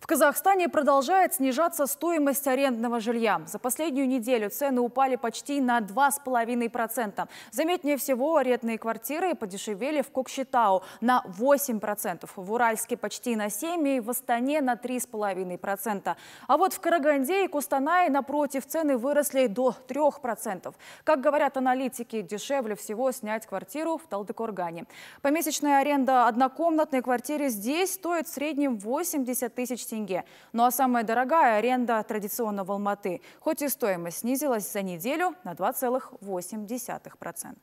В Казахстане продолжает снижаться стоимость арендного жилья. За последнюю неделю цены упали почти на 2,5%. Заметнее всего, арендные квартиры подешевели в Кокшетау на 8%, в Уральске почти на 7% и в Астане на 3,5%. А вот в Караганде и Кустанае, напротив, цены выросли до 3%. Как говорят аналитики, дешевле всего снять квартиру в Талдыкоргане. Помесячная аренда однокомнатной квартиры здесь стоит в среднем 80 тысяч тенге. Ну а самая дорогая – аренда традиционно в Алматы. Хоть и стоимость снизилась за неделю на 2,8%.